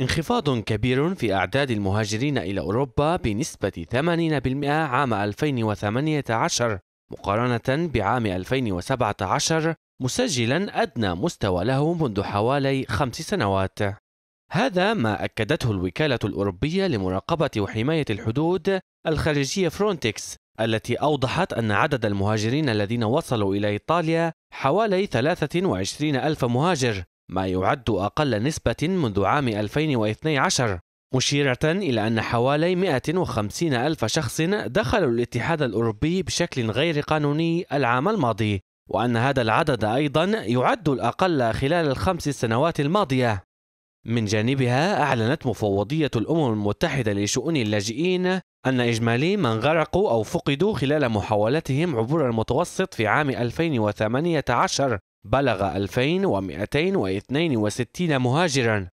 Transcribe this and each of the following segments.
انخفاض كبير في أعداد المهاجرين إلى أوروبا بنسبة 80% عام 2018 مقارنة بعام 2017 مسجلا أدنى مستوى له منذ حوالي خمس سنوات هذا ما أكدته الوكالة الأوروبية لمراقبة وحماية الحدود الخارجية فرونتكس التي أوضحت أن عدد المهاجرين الذين وصلوا إلى إيطاليا حوالي 23 ألف مهاجر ما يعد أقل نسبة منذ عام 2012 مشيرة إلى أن حوالي 150 ألف شخص دخلوا الاتحاد الأوروبي بشكل غير قانوني العام الماضي وأن هذا العدد أيضا يعد الأقل خلال الخمس سنوات الماضية من جانبها أعلنت مفوضية الأمم المتحدة لشؤون اللاجئين أن إجمالي من غرقوا أو فقدوا خلال محاولتهم عبور المتوسط في عام 2018 بلغ 2262 مهاجرا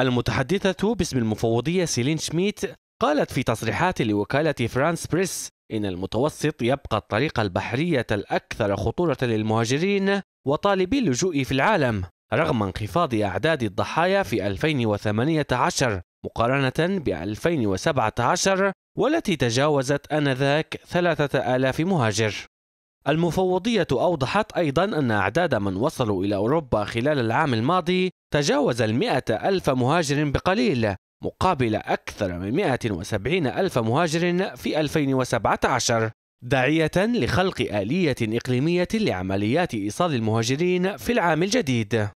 المتحدثة باسم المفوضية سيلين شميت قالت في تصريحات لوكالة فرانس بريس إن المتوسط يبقى الطريق البحرية الأكثر خطورة للمهاجرين وطالبي اللجوء في العالم رغم انخفاض أعداد الضحايا في 2018 مقارنة ب 2017 والتي تجاوزت آنذاك 3000 مهاجر المفوضية أوضحت أيضا أن أعداد من وصلوا إلى أوروبا خلال العام الماضي تجاوز المئة ألف مهاجر بقليل مقابل أكثر من 170 ألف مهاجر في 2017 داعية لخلق آلية إقليمية لعمليات إيصال المهاجرين في العام الجديد